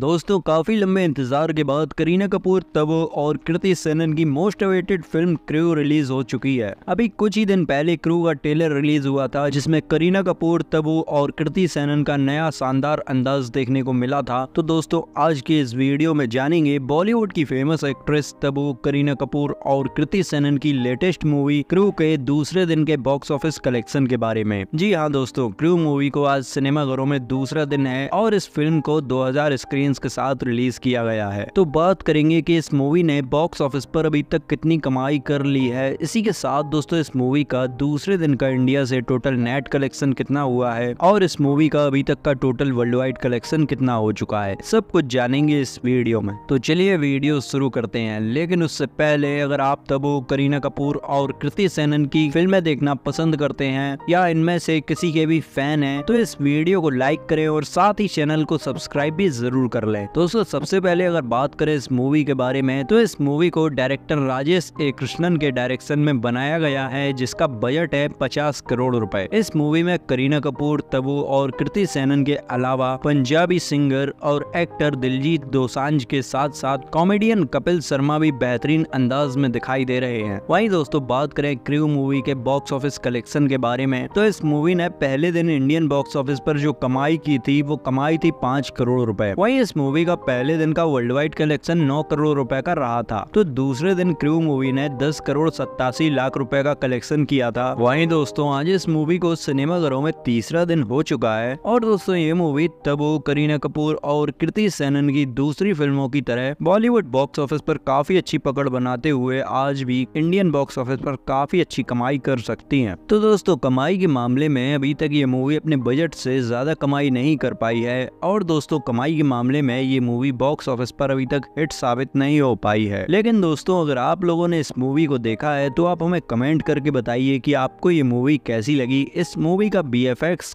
दोस्तों काफी लंबे इंतजार के बाद करीना कपूर तब और कृति सेनन की most awaited film Crew release हो चुकी है अभी कुछ ही दिन पहले क्रू का ट्रेलर रिलीज हुआ था जिसमें करीना कपूर तबू और कृति सेनन का नया शानदार अंदाज देखने को मिला था तो दोस्तों आज के इस वीडियो में जानेंगे बॉलीवुड की फेमस एक्ट्रेस तबू करीना कपूर और कृति सेनन की लेटेस्ट मूवी क्रू के दूसरे दिन के बॉक्स ऑफिस कलेक्शन के बारे में जी हाँ दोस्तों क्रू मूवी को आज सिनेमाघरों में दूसरा दिन है और इस फिल्म को दो स्क्रीन एक्सपीरियंस के साथ रिलीज किया गया है तो बात करेंगे कि इस मूवी ने बॉक्स ऑफिस पर अभी तक कितनी कमाई कर ली है इसी के साथ दोस्तों इस मूवी का दूसरे दिन का इंडिया से टोटल नेट कलेक्शन कितना हुआ है और इस मूवी का अभी तक का टोटल वर्ल्ड वाइड कलेक्शन कितना हो चुका है सब कुछ जानेंगे इस वीडियो में तो चलिए वीडियो शुरू करते हैं लेकिन उससे पहले अगर आप तबो करीना कपूर और कृति सेनन की फिल्में देखना पसंद करते हैं या इनमें से किसी के भी फैन है तो इस वीडियो को लाइक करें और साथ ही चैनल को सब्सक्राइब भी जरूर करें कर लें तो दोस्तों सबसे पहले अगर बात करें इस मूवी के बारे में तो इस मूवी को डायरेक्टर राजेश ए कृष्णन के डायरेक्शन में बनाया गया है जिसका बजट है पचास करोड़ रुपए इस मूवी में करीना कपूर तबू और कृति सेनन के अलावा पंजाबी सिंगर और एक्टर दिलजीत दोसांझ के साथ साथ कॉमेडियन कपिल शर्मा भी बेहतरीन अंदाज में दिखाई दे रहे हैं वहीं दोस्तों बात करें क्रू मूवी के बॉक्स ऑफिस कलेक्शन के बारे में तो इस मूवी ने पहले दिन इंडियन बॉक्स ऑफिस पर जो कमाई की थी वो कमाई थी पाँच करोड़ रुपए वही इस मूवी का पहले दिन का वर्ल्ड वाइड कलेक्शन नौ करोड़ रूपए का रहा था तो दूसरे दिन क्रू मूवी ने दस करोड़ सत्तासी लाख रूपए का कलेक्शन किया था वहीं दोस्तों आज इस मूवी को सिनेमाघरों में तीसरा दिन हो चुका है और दोस्तों ये मूवी तबो करीना कपूर और कृति सेनन की दूसरी फिल्मों की तरह बॉलीवुड बॉक्स ऑफिस पर काफी अच्छी पकड़ बनाते हुए आज भी इंडियन बॉक्स ऑफिस पर काफी अच्छी कमाई कर सकती है तो दोस्तों कमाई के मामले में अभी तक ये मूवी अपने बजट से ज्यादा कमाई नहीं कर पाई है और दोस्तों कमाई के मामले मामले में ये मूवी बॉक्स ऑफिस पर अभी तक हिट साबित नहीं हो पाई है लेकिन दोस्तों अगर आप लोगों ने इस मूवी को देखा है तो आप हमें कमेंट करके बताइए कि आपको ये मूवी कैसी लगी इस मूवी का बी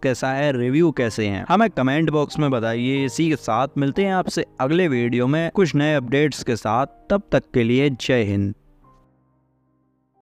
कैसा है रिव्यू कैसे है हमें कमेंट बॉक्स में बताइए इसी के साथ मिलते हैं आपसे अगले वीडियो में कुछ नए अपडेट्स के साथ तब तक के लिए जय हिंद